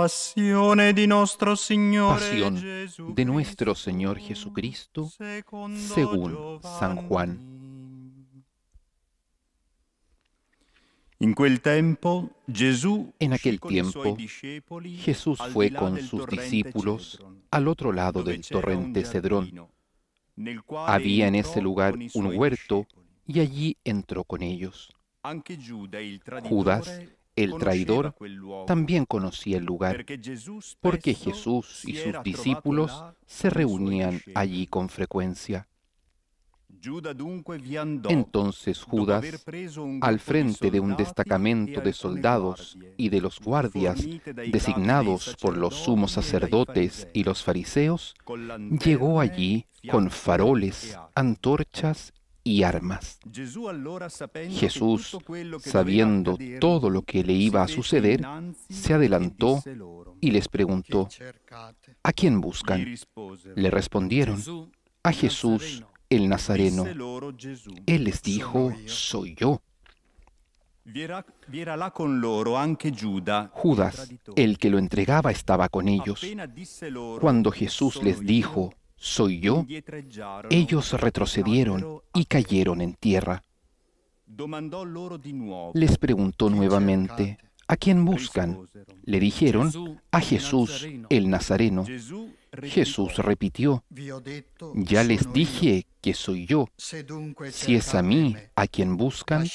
Pasión de nuestro Señor Jesucristo según San Juan. En aquel tiempo, Jesús fue con sus discípulos al otro lado del torrente Cedrón. Había en ese lugar un huerto y allí entró con ellos. Judas, el traidor también conocía el lugar, porque Jesús y sus discípulos se reunían allí con frecuencia. Entonces Judas, al frente de un destacamento de soldados y de los guardias designados por los sumos e sacerdotes y los fariseos, llegó allí con e faroles, antorchas y armas. Jesús, sabiendo todo lo que le iba a suceder, se adelantó y les preguntó, ¿a quién buscan? Le respondieron, a Jesús el Nazareno. Él les dijo, soy yo. Judas, el que lo entregaba, estaba con ellos. Cuando Jesús les dijo, soy yo, ellos retrocedieron y cayeron en tierra. Les preguntó nuevamente, ¿a quién buscan? Le dijeron, a Jesús el Nazareno. Jesús repitió, ya les dije que soy yo. Si es a mí a quien buscan,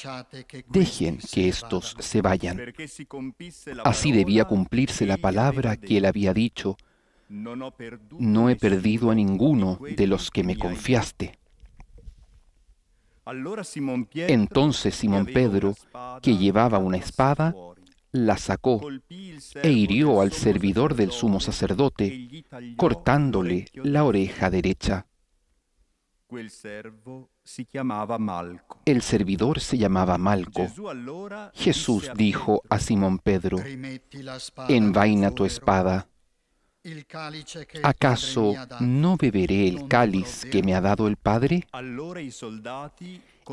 dejen que estos se vayan. Así debía cumplirse la palabra que él había dicho no he perdido a ninguno de los que me confiaste. Entonces Simón Pedro, que llevaba una espada, la sacó e hirió al servidor del sumo sacerdote, cortándole la oreja derecha. El servidor se llamaba Malco. Jesús dijo a Simón Pedro, envaina tu espada ¿Acaso no beberé el cáliz que me ha dado el Padre?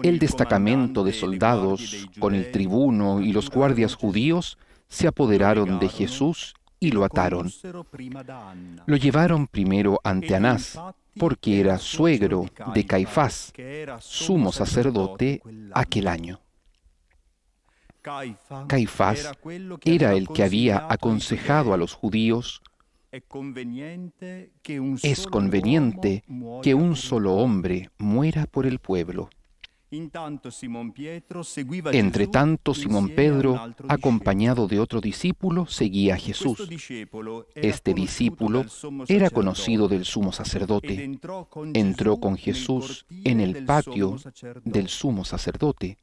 El destacamento de soldados, con el tribuno y los guardias judíos, se apoderaron de Jesús y lo ataron. Lo llevaron primero ante Anás, porque era suegro de Caifás, sumo sacerdote aquel año. Caifás era el que había aconsejado a los judíos es conveniente que un solo hombre muera por el pueblo. Entretanto tanto, Simón Pedro, acompañado de otro discípulo, seguía a Jesús. Este discípulo era conocido del sumo sacerdote. Entró con Jesús en el patio del sumo sacerdote,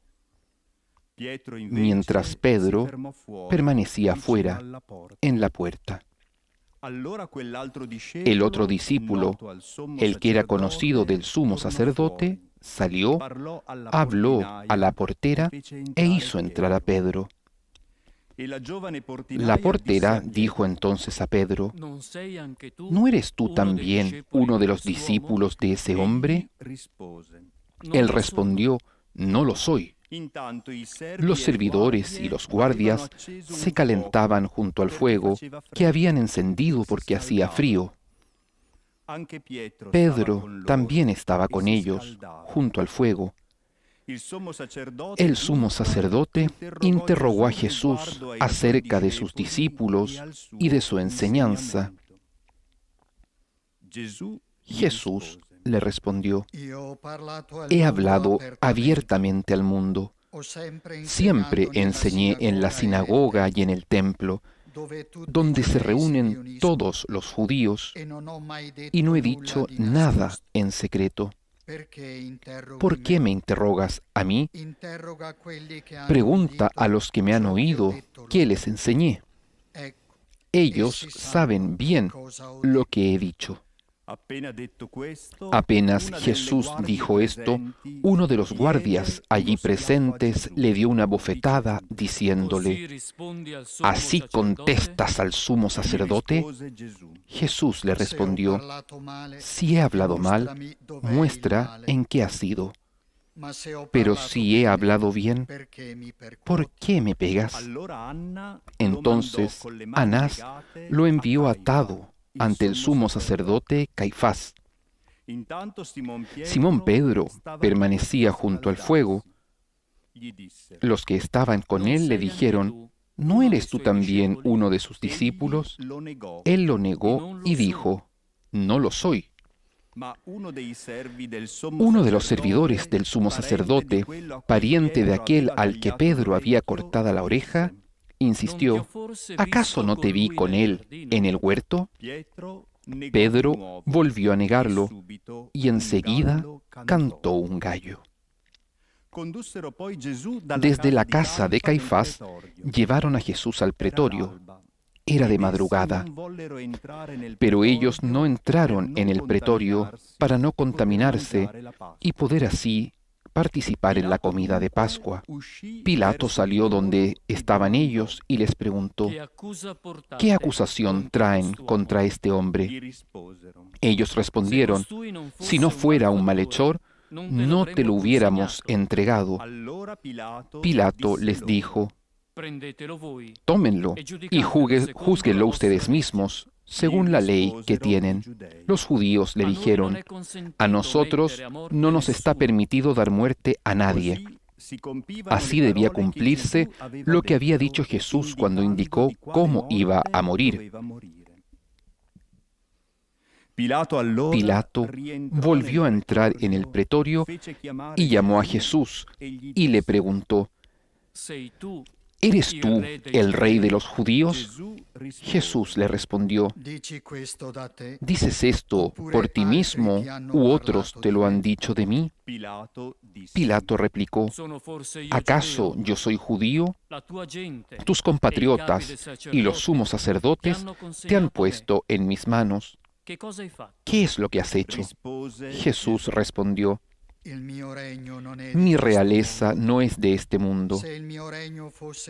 mientras Pedro permanecía afuera, e en la puerta. El otro discípulo, el que era conocido del sumo sacerdote, salió, habló a la portera e, e hizo entrar a Pedro. E la portera dijo entonces a Pedro, ¿no eres tú también uno de los discípulos de ese e hombre? Él respondió, no lo soy. Los e servidores y los guardias se calentaban junto al fuego que habían encendido porque hacía frío. Pedro también e estaba con ellos, junto al fuego. El sumo sacerdote interrogó a Jesús e acerca de sus discípulos y de su enseñanza. Jesús le respondió, he hablado abiertamente al mundo. Siempre enseñé en la sinagoga y en el templo, donde se reúnen todos los judíos, e y no he dicho nada en secreto. ¿Por qué me interrogas a mí? Pregunta a los que me han oído qué les enseñé. Ellos saben bien lo que he dicho. Apenas Jesús dijo esto, uno de los guardias allí presentes le dio una bofetada diciéndole, ¿así contestas al sumo sacerdote? Jesús le respondió, si he hablado mal, muestra en qué ha sido. Pero si he hablado bien, ¿por qué me pegas? Entonces Anás lo envió atado ante el sumo sacerdote Caifás. Simón Pedro permanecía junto al fuego. Los que estaban con él le dijeron, ¿no eres tú también uno de sus discípulos? Él lo negó y dijo, no lo soy. Uno de los servidores del sumo sacerdote, pariente de aquel al que Pedro había cortada la oreja, insistió, ¿acaso no te vi con él en el huerto? Pedro volvió a negarlo y enseguida cantó un gallo. Desde la casa de Caifás llevaron a Jesús al pretorio. Era de madrugada, pero ellos no entraron en el pretorio para no contaminarse y poder así participar en la comida de Pascua. Pilato salió donde estaban ellos y les preguntó, ¿qué acusación traen contra este hombre? Ellos respondieron, si no fuera un malhechor, no te lo hubiéramos entregado. Pilato les dijo, tómenlo y juzguenlo ustedes mismos según la ley que tienen. Los judíos le dijeron, a nosotros no nos está permitido dar muerte a nadie. Así debía cumplirse lo que había dicho Jesús cuando indicó cómo iba a morir. Pilato volvió a entrar en el pretorio y llamó a Jesús y le preguntó, ¿Eres tú el rey de los judíos? Jesús le respondió, ¿dices esto por ti mismo u otros te lo han dicho de mí? Pilato replicó, ¿acaso yo soy judío? Tus compatriotas y los sumos sacerdotes te han puesto en mis manos. ¿Qué es lo que has hecho? Jesús respondió, mi realeza no es de este mundo.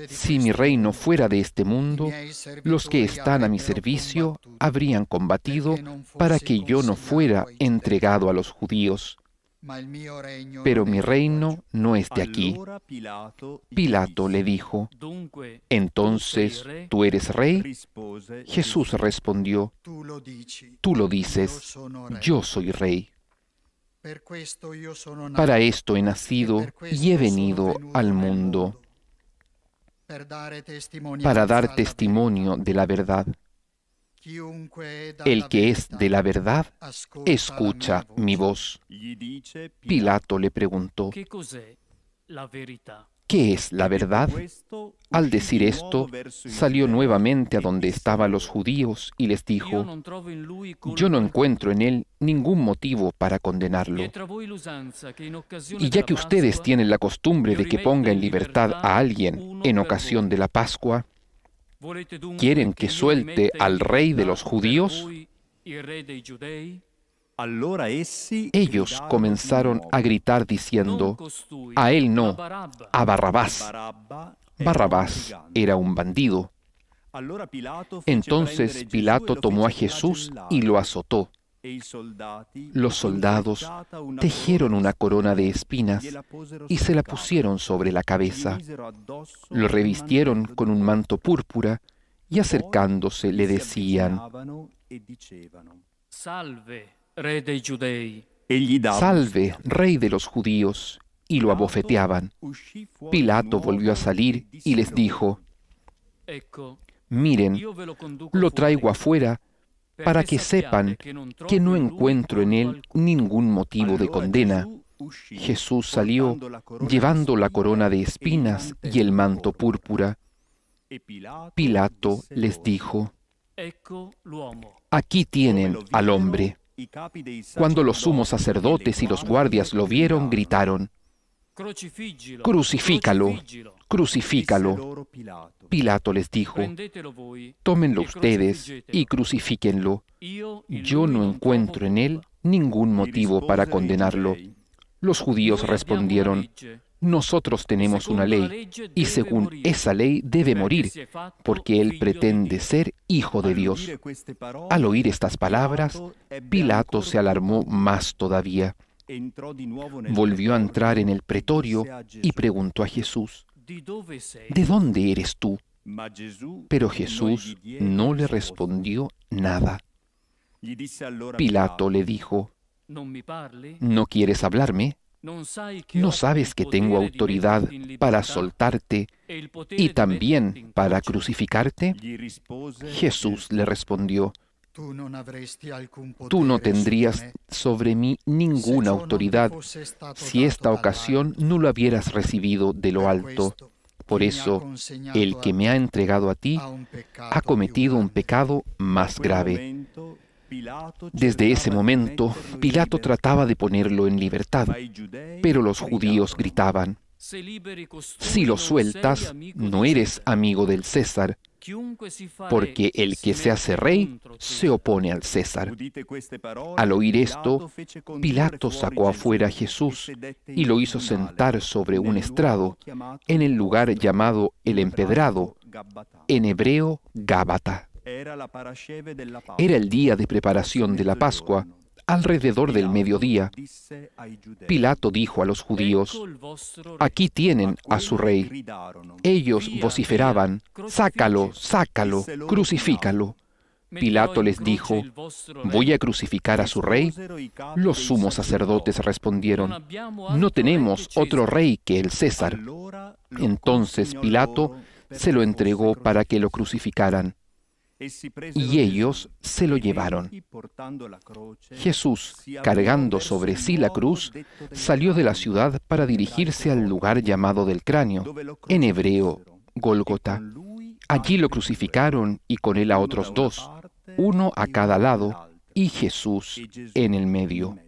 Si mi reino fuera de este mundo, los que están a mi servicio habrían combatido para que yo no fuera entregado a los judíos. Pero mi reino no es de aquí. Pilato le dijo, entonces, ¿tú eres rey? Jesús respondió, tú lo dices, yo soy rey. Para esto he nacido y he venido al mundo, para dar testimonio de la verdad. El que es de la verdad escucha mi voz. Pilato le preguntó, ¿Qué es la verdad? Al decir esto, salió nuevamente a donde estaban los judíos y les dijo, yo no encuentro en él ningún motivo para condenarlo. Y ya que ustedes tienen la costumbre de que ponga en libertad a alguien en ocasión de la Pascua, ¿quieren que suelte al rey de los judíos? Ellos comenzaron a gritar diciendo, a él no, a Barrabás. Barrabás era un bandido. Entonces e Pilato tomó a Jesús y lo azotó. E Los soldados tejieron una corona de espinas e y se la pusieron sobre la cabeza. Lo revistieron con un manto púrpura y acercándose le decían, Salve Salve, rey de los judíos. Y lo abofeteaban. Pilato volvió a salir y les dijo, miren, lo traigo afuera para que sepan que no encuentro en él ningún motivo de condena. Jesús salió llevando la corona de espinas y el manto púrpura. Pilato les dijo, aquí tienen al hombre. Cuando los sumos sacerdotes y los guardias lo vieron, gritaron, Crucifícalo, crucifícalo. Pilato les dijo, tómenlo ustedes y crucifíquenlo. Yo no encuentro en él ningún motivo para condenarlo. Los judíos respondieron, nosotros tenemos una ley y según esa ley debe morir, porque él pretende ser hijo de Dios. Al oír estas palabras, Pilato se alarmó más todavía. Volvió a entrar en el pretorio y preguntó a Jesús, ¿de dónde eres tú? Pero Jesús no le respondió nada. Pilato le dijo, ¿no quieres hablarme? ¿No sabes que tengo autoridad para soltarte y también para crucificarte? Jesús este le respondió, Tú no tendrías sobre mí ninguna autoridad si esta ocasión no lo hubieras recibido de lo alto. Por eso, el que me ha entregado a ti ha cometido un pecado más grave. Desde ese momento, Pilato trataba de ponerlo en libertad, pero los judíos gritaban, si lo sueltas, no eres amigo del César, porque el que se hace este rey se opone al César. Este al oír esto, Pilato sacó afuera a Jesús y lo hizo sentar sobre un estrado en el lugar llamado el empedrado, en hebreo Gábata. Era el día de preparación de la Pascua. Alrededor del mediodía, Pilato dijo a los judíos, Aquí tienen a su rey. Ellos vociferaban, Sácalo, sácalo, crucifícalo. Pilato les dijo, ¿voy a crucificar a su rey? Los sumos sacerdotes respondieron, no tenemos este otro rey que el César. Entonces Pilato se lo entregó para que lo crucificaran y ellos se lo llevaron. Jesús, cargando sobre sí la cruz, salió de la ciudad para dirigirse al lugar llamado del cráneo, en hebreo, Golgota. Allí lo crucificaron y con él a otros dos, uno a cada lado y Jesús en el medio.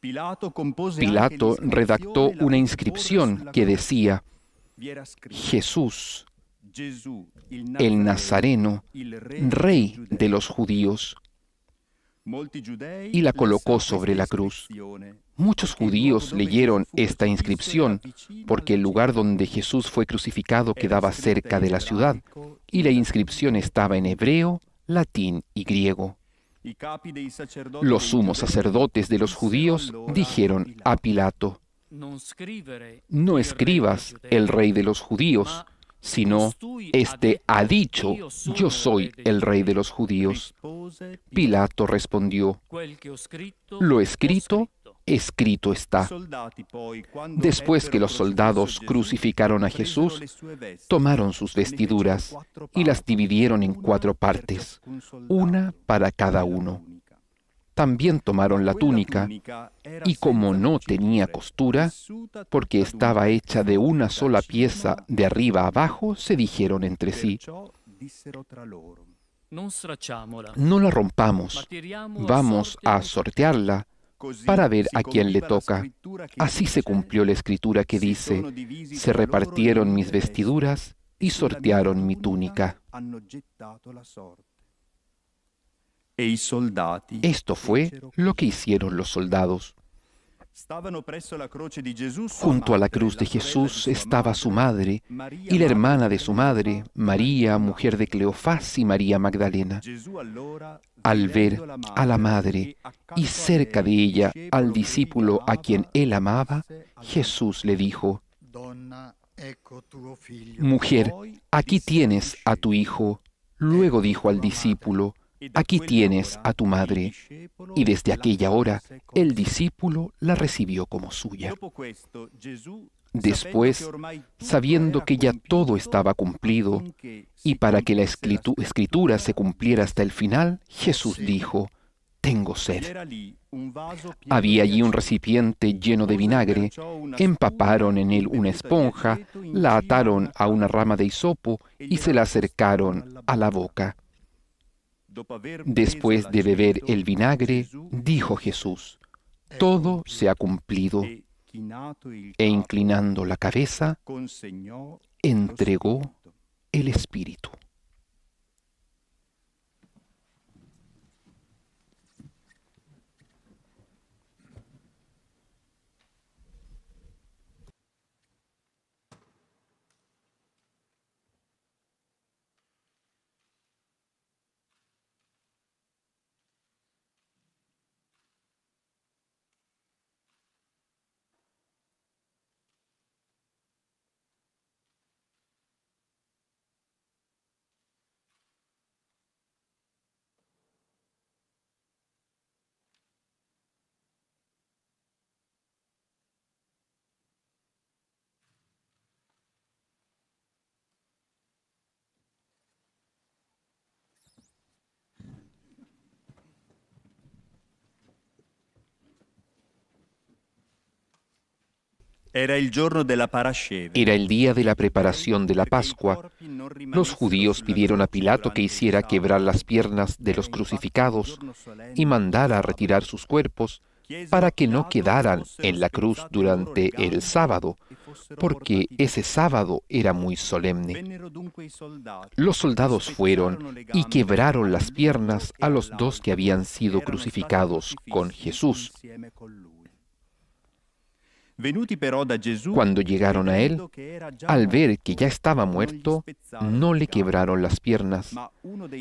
Pilato redactó una inscripción que decía, Jesús, el Nazareno, rey de los judíos, y la colocó sobre la cruz. Muchos judíos leyeron esta inscripción porque el lugar donde Jesús fue crucificado quedaba cerca de la ciudad y la inscripción estaba en hebreo, latín y griego. Los sumos sacerdotes de los judíos dijeron a Pilato, no escribas el rey de los judíos, sino este ha dicho, yo soy el rey de los judíos. Pilato respondió, lo escrito, escrito está. Después que los soldados crucificaron a Jesús, tomaron sus vestiduras y las dividieron en cuatro partes, una para cada uno también tomaron la túnica, y como no tenía costura, porque estaba hecha de una sola pieza de arriba abajo, se dijeron entre sí, no la rompamos, vamos a sortearla para ver a quién le toca. Así se cumplió la escritura que dice, se repartieron mis vestiduras e y sortearon mi túnica. E Esto fue lo que hicieron los soldados. Junto a la cruz de Jesús estaba su madre y la hermana de su madre, María, mujer de Cleofás y María Magdalena. Al ver a la madre e y cerca de ella al discípulo a quien él amaba, Jesús le dijo, Mujer, aquí tienes a tu hijo. Luego dijo al discípulo, aquí tienes a tu madre. Y desde aquella hora el discípulo la recibió como suya. Después, sabiendo que ya todo estaba cumplido, y para que la escritura se cumpliera hasta el final, Jesús dijo, tengo sed. Había allí un recipiente lleno de vinagre, empaparon en él una esponja, la ataron a una rama de hisopo y se la acercaron a la boca. Después de beber el vinagre, dijo Jesús, todo se ha cumplido. E inclinando la cabeza, entregó el Espíritu. Era el día de la preparación de la Pascua. Los judíos pidieron a Pilato que hiciera quebrar las piernas de los crucificados y mandara a retirar sus cuerpos para que no quedaran en la cruz durante el sábado, porque ese sábado era muy solemne. Los soldados fueron y quebraron las piernas a los dos que habían sido crucificados con Jesús. Cuando llegaron a él, al ver que ya estaba muerto, no le quebraron las piernas,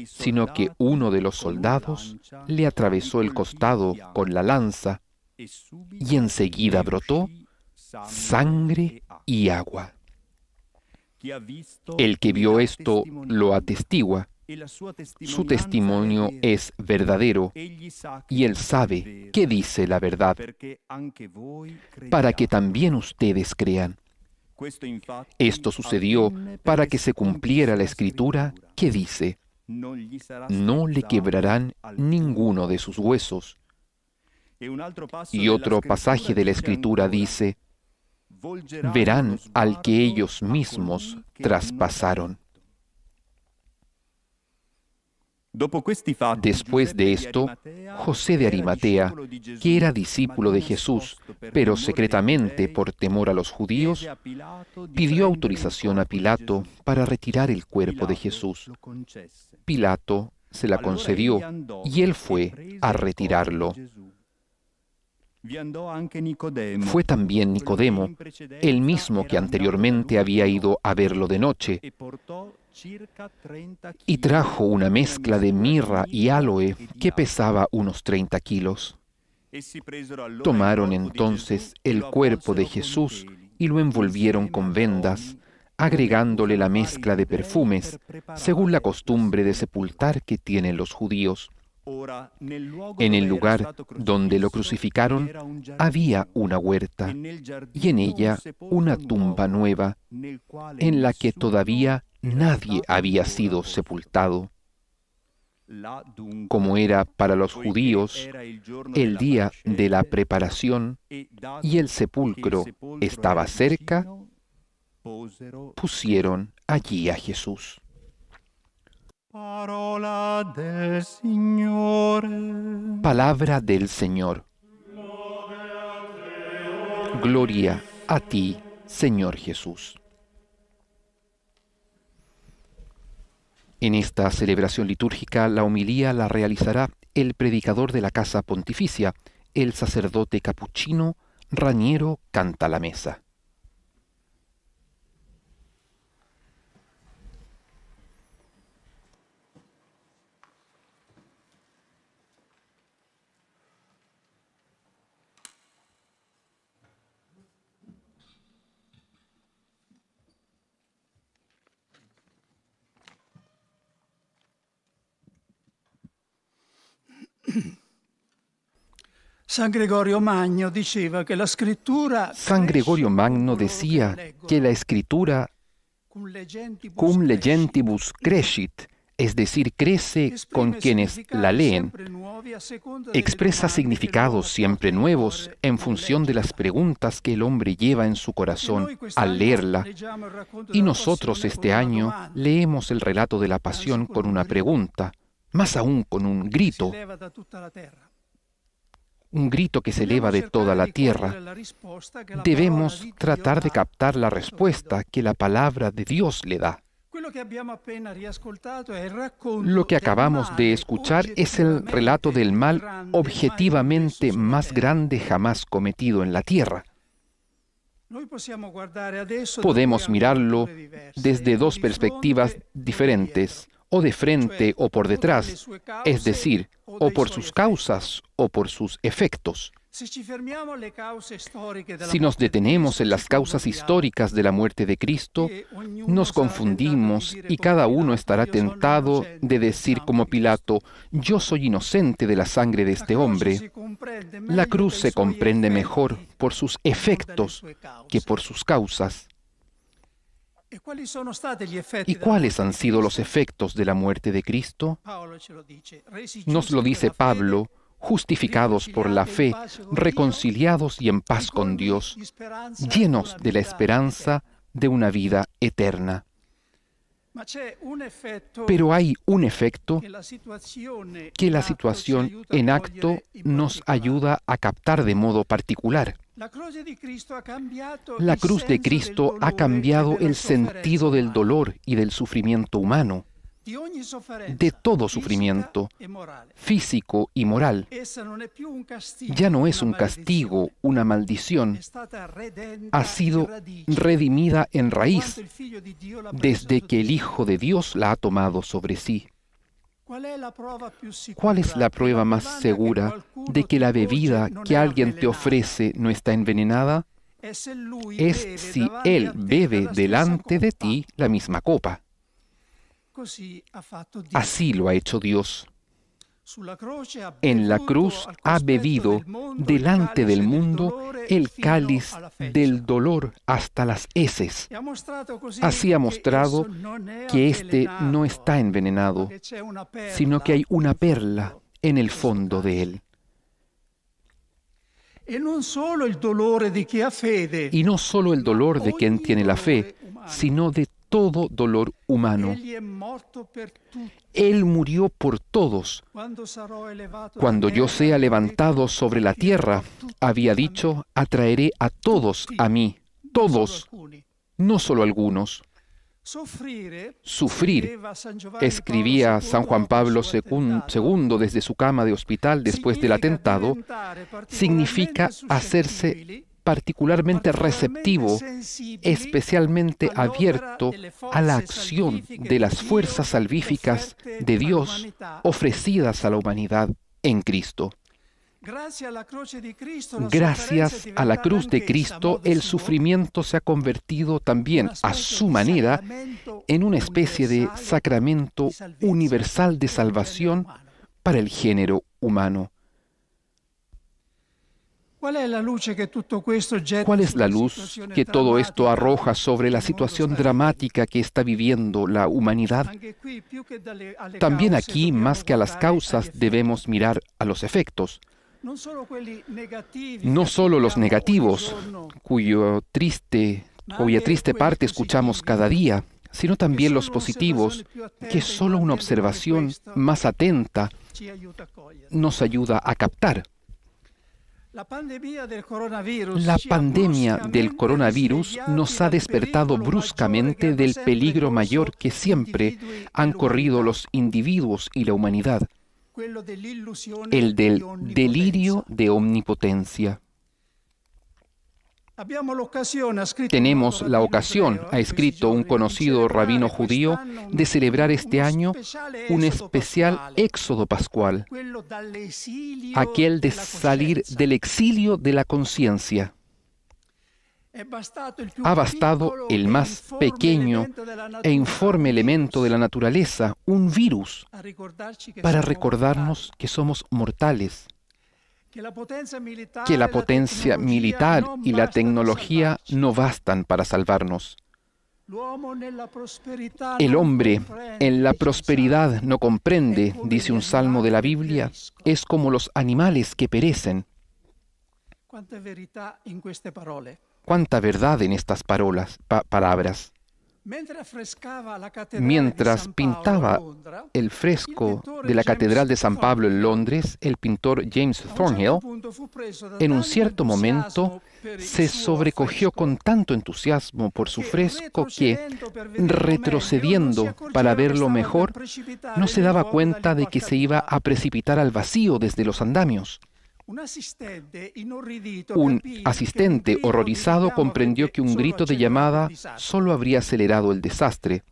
sino que uno de los soldados le atravesó el costado con la lanza e y enseguida brotó sangre e y agua. El que vio esto lo atestigua. Su testimonio es verdadero y él sabe que dice la verdad para que también ustedes crean. Esto sucedió para que se cumpliera la escritura que dice, no le quebrarán ninguno de sus huesos. Y otro pasaje de la escritura dice, verán al que ellos mismos traspasaron. Después de esto, José de Arimatea, que era discípulo de Jesús, pero secretamente por temor a los judíos, pidió autorización a Pilato para retirar el cuerpo de Jesús. Pilato se la concedió y él e fue a retirarlo. Fue también Nicodemo, el mismo que anteriormente había ido a verlo de noche, e y trajo una mezcla de mirra y aloe que pesaba unos 30 kilos. E Tomaron entonces el cuerpo de Jesús y lo envolvieron con vendas, agregándole la mezcla de perfumes, según la costumbre de sepultar que tienen los judíos. En el lugar donde lo crucificaron había una huerta e y en ella una tumba nueva en la que todavía nadie había sido sepultado. Como era para los judíos el día de la preparación y el sepulcro estaba cerca, pusieron allí a Jesús. Palabra del Señor. Gloria a ti, Señor Jesús. En esta celebración litúrgica la homilía la realizará el predicador de la casa pontificia, el sacerdote capuchino Rañero mesa. San Gregorio Magno decía que la escritura San Gregorio Magno decía que la escritura cum legentibus crescit, es decir, crece con quienes la leen. Expresa significados siempre nuevos en función de las preguntas que el hombre lleva en su corazón al leerla. Y nosotros este año leemos el relato de la pasión con una pregunta más aún con un grito, un grito que se eleva de toda la tierra, debemos tratar de captar la respuesta que la palabra de Dios le da. Lo que acabamos de escuchar es el relato del mal objetivamente más grande jamás cometido en la tierra. Podemos mirarlo desde dos perspectivas diferentes o de frente o por detrás, es decir, o por sus causas o por sus efectos. Si nos detenemos en las causas históricas de la muerte de Cristo, nos confundimos y cada uno estará tentado de decir como Pilato, yo soy inocente de la sangre de este hombre. La cruz se comprende mejor por sus efectos que por sus causas. ¿Y cuáles han sido los efectos de la muerte de Cristo? Nos lo dice Pablo, justificados por la fe, reconciliados y en paz con Dios, llenos de la esperanza de una vida eterna. Pero hay un efecto que la situación en acto nos ayuda a captar de modo particular. La cruz de Cristo ha e cambiado el sentido del dolor y del sufrimiento humano de todo sufrimiento, e físico y moral. Ya no es un castigo, una maldición. Ha sido redimida en raíz desde que el Hijo de Dios la ha tomado sobre sí. ¿Cuál es la prueba más segura de que la bebida que alguien te ofrece no está envenenada? E es si él bebe delante de ti la misma copa. Así lo ha hecho Dios. En la cruz ha bebido delante del mundo el cáliz del dolor hasta las heces. Así ha mostrado que éste no está envenenado, sino que hay una perla en el fondo de él. Y no solo el dolor de quien tiene la fe, sino de todo dolor humano. Él murió por todos. Cuando yo sea levantado sobre la tierra, había dicho, atraeré a todos a mí, todos, no solo algunos. Sufrir, escribía San Juan Pablo II desde su cama de hospital después del atentado, significa hacerse particularmente receptivo, especialmente abierto a la acción de las fuerzas salvíficas de Dios ofrecidas a la humanidad en Cristo. Gracias a la cruz de Cristo, el sufrimiento se ha convertido también, a su manera, en una especie de sacramento universal de salvación para el género humano. ¿Cuál es la luz que todo esto arroja sobre la situación dramática que está viviendo la humanidad? También aquí, más que a las causas, debemos mirar a los efectos. No solo los negativos, cuyo triste, cuya triste parte escuchamos cada día, sino también los positivos, que solo una e observación más atenta nos ayuda a captar. La pandemia del coronavirus nos ha despertado bruscamente del peligro mayor que siempre han corrido los individuos y la humanidad, el del delirio de omnipotencia. Tenemos la ocasión, ha escrito un conocido rabino judío, de celebrar este año un especial éxodo pascual, aquel de salir del exilio de la conciencia. Ha bastado el e más pequeño e informe elemento de la naturaleza, un virus, para recordarnos que somos mortales que la potencia militar, y la tecnología no bastan para salvarnos. El hombre en la prosperidad no comprende, dice un salmo de la Biblia, es como los animales que perecen. Cuánta verdad en estas palabras. Mientras pintaba el fresco de la Catedral de San Pablo en Londres, el pintor James Thornhill, en un cierto momento, se sobrecogió con tanto entusiasmo por su fresco que, retrocediendo para verlo mejor, no se daba cuenta de que se iba a precipitar al vacío desde los andamios. Un asistente horrorizado comprendió que un grito de llamada solo habría acelerado el desastre.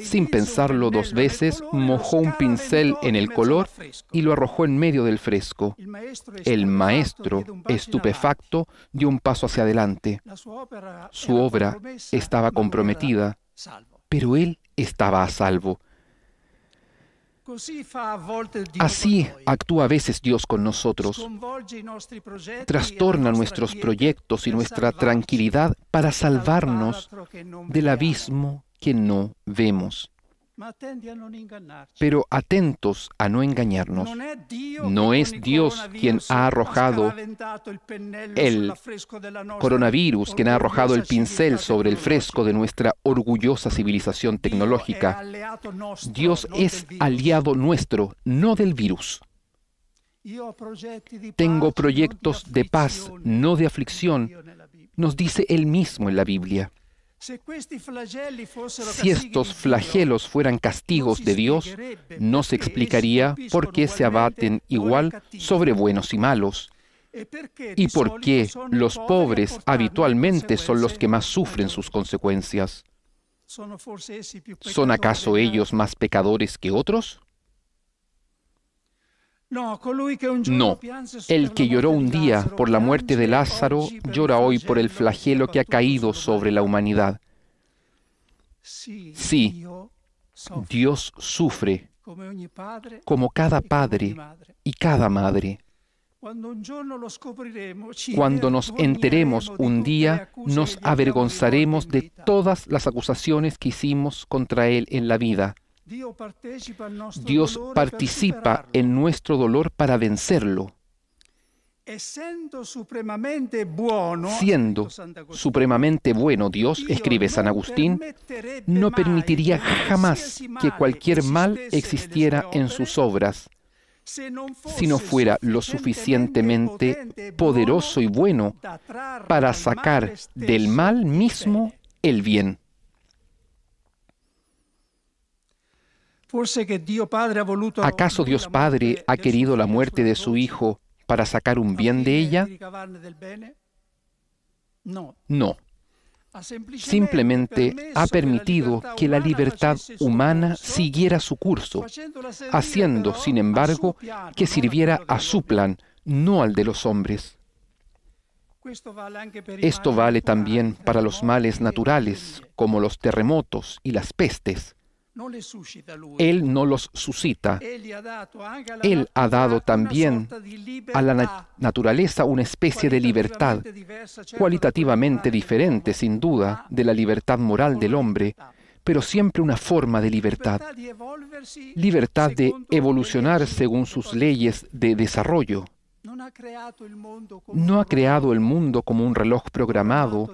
Sin pensarlo dos veces, mojó un pincel en el color y lo arrojó en medio del fresco. El maestro, estupefacto, dio un paso hacia adelante. Su obra estaba comprometida, pero él estaba a salvo. Así actúa a veces Dios con nosotros, e trastorna nuestros proyectos y nuestra tranquilidad para salvarnos del abismo que no vemos. Pero atentos a no engañarnos. No es Dios quien ha arrojado el coronavirus, quien ha arrojado el pincel sobre el fresco de nuestra orgullosa civilización tecnológica. Dios es aliado nuestro, no del virus. Tengo proyectos de paz, no de aflicción, nos dice Él mismo en la Biblia. Si estos flagelos fueran castigos de Dios, no se explicaría por qué se abaten igual sobre buenos y malos e y por qué los pobres habitualmente son los que más sufren sus consecuencias. ¿Son acaso ellos más pecadores que otros? No, el que lloró un día por la muerte de Lázaro llora hoy por el flagelo que ha caído sobre la humanidad. Sí, Dios sufre como cada padre y cada madre. Cuando nos enteremos un día, nos avergonzaremos de todas las acusaciones que hicimos contra Él en la vida. Dios participa en nuestro dolor para vencerlo. Siendo supremamente bueno, Dios, escribe San Agustín, no permitiría jamás que cualquier mal existiera en sus obras si no fuera lo suficientemente poderoso y bueno para sacar del mal mismo el bien. ¿Acaso Dios Padre ha querido la muerte de su Hijo para sacar un bien de ella? No. Simplemente ha permitido que la libertad humana siguiera su curso, haciendo, sin embargo, que sirviera a su plan, no al de los hombres. Esto vale también para los males naturales, como los terremotos y las pestes. Él no los suscita. Él ha dado también a la naturaleza una especie de libertad, cualitativamente diferente sin duda de la libertad moral del hombre, pero siempre una forma de libertad. Libertad de evolucionar según sus leyes de desarrollo. No ha creado el mundo como un reloj programado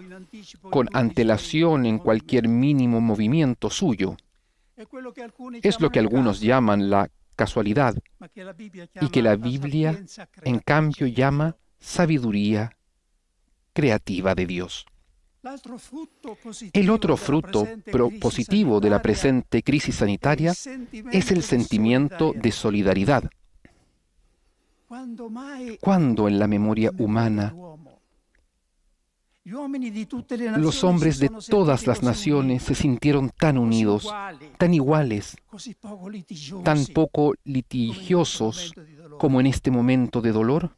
con antelación en cualquier mínimo movimiento suyo. Es lo que algunos llaman la casualidad y que la Biblia en cambio llama sabiduría creativa de Dios. El otro fruto positivo de la presente crisis sanitaria es el sentimiento de solidaridad. Cuando en la memoria humana los hombres de todas las naciones se sintieron tan unidos, tan iguales, tan poco litigiosos como en este momento de dolor.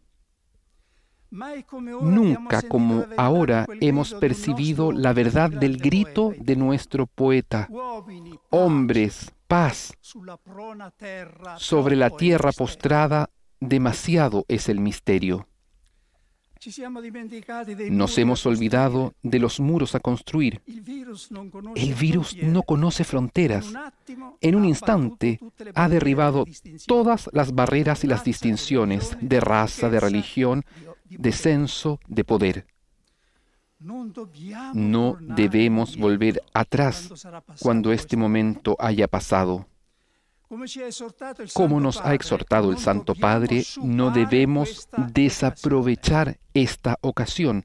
Nunca como ahora hemos percibido la verdad del grito de nuestro poeta. Hombres, paz. Sobre la tierra postrada demasiado es el misterio. Nos hemos olvidado de los muros a construir. El virus no conoce fronteras. En un instante ha derribado todas las barreras y las distinciones de raza, de religión, de censo, de poder. No debemos volver atrás cuando este momento haya pasado. Como nos ha exhortado el Santo Padre, no debemos desaprovechar esta ocasión.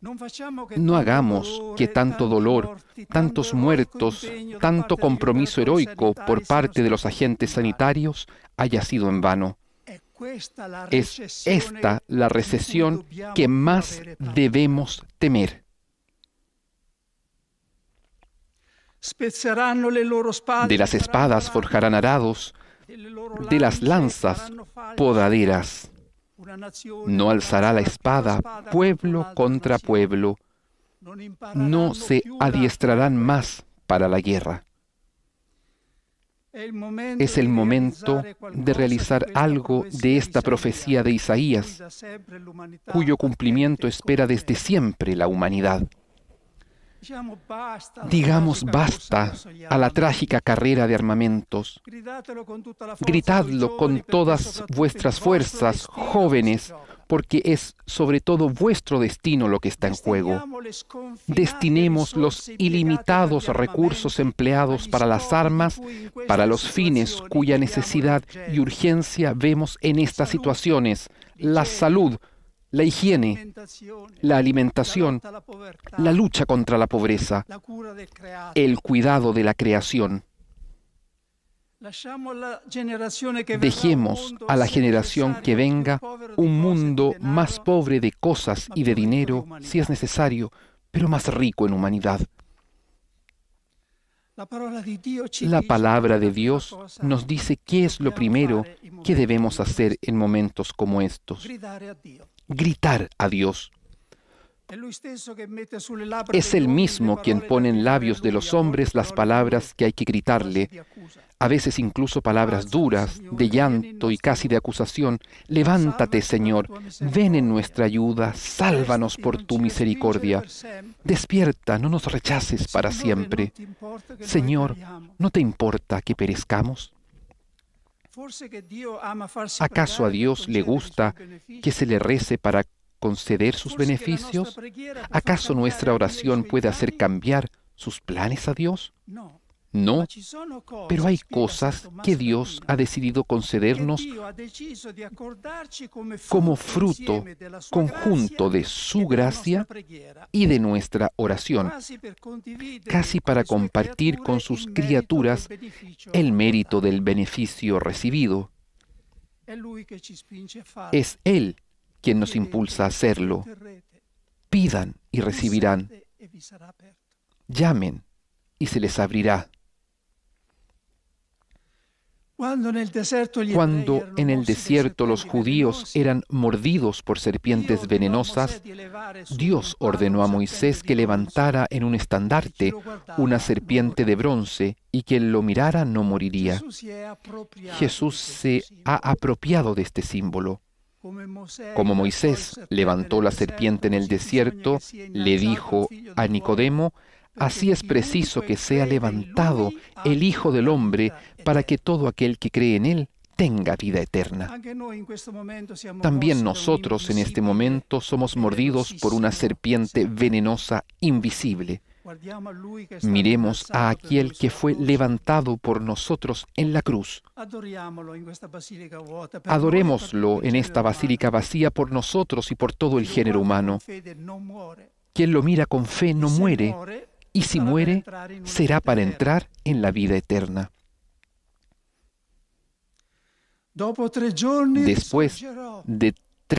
No hagamos que eh, tanto dolor, tantos muertos, tanto compromiso heroico por parte de los agentes sanitarios haya sido en vano. Eh, es esta la recesión que más debemos temer. De las espadas forjarán arados, e de las lanzas podaderas. No alzará la espada pueblo contra pueblo. No se adiestrarán más para la guerra. Es el momento de realizar algo de esta profecía de Isaías, cuyo cumplimiento espera desde siempre la humanidad. Digamos basta a la trágica carrera de armamentos. Gritadlo con todas vuestras fuerzas, jóvenes, porque es sobre todo vuestro destino lo que está en juego. Destinemos los ilimitados recursos empleados para las armas, para los fines cuya necesidad y urgencia vemos en estas situaciones, la salud, la higiene, la alimentación, la lucha contra la pobreza, el cuidado de la creación. Dejemos a la generación que venga un mundo más pobre de cosas y de dinero, si es necesario, pero más rico en humanidad. La palabra de Dios nos dice qué es lo primero que debemos hacer en momentos como estos gritar a Dios. Es el mismo quien pone en labios de los hombres las palabras que hay que gritarle, a veces incluso palabras duras, de llanto y casi de acusación. Levántate, Señor, ven en nuestra ayuda, este sálvanos por tu misericordia. Despierta, no nos rechaces para siempre. Señor, ¿no te importa que perezcamos? ¿Acaso a Dios le gusta que se le rece para conceder sus beneficios? Pues, ¿Acaso nuestra oración puede hacer cambiar sus planes a Dios? No, pero hay cosas que Dios ha decidido concedernos como fruto conjunto de su gracia y de nuestra oración, casi para compartir con sus criaturas el mérito del beneficio recibido. Es Él quien nos impulsa a hacerlo. Pidan y recibirán. Llamen y se les abrirá. Cuando en el desierto los judíos eran mordidos por serpientes venenosas, Dios ordenó a Moisés que levantara en un estandarte una serpiente de bronce y quien lo mirara no moriría. Jesús se ha apropiado de este, este símbolo. Como Moisés levantó la serpiente en el desierto, le dijo a Nicodemo, Así es preciso que sea levantado el Hijo del Hombre para que todo aquel que cree en Él tenga vida eterna. También nosotros en este momento somos mordidos por una serpiente venenosa invisible. Miremos a aquel que fue levantado por nosotros en la cruz. Adorémoslo en esta basílica vacía por nosotros y por todo el género humano. Quien lo mira con fe no muere, y si muere, será para entrar en la vida eterna. Después de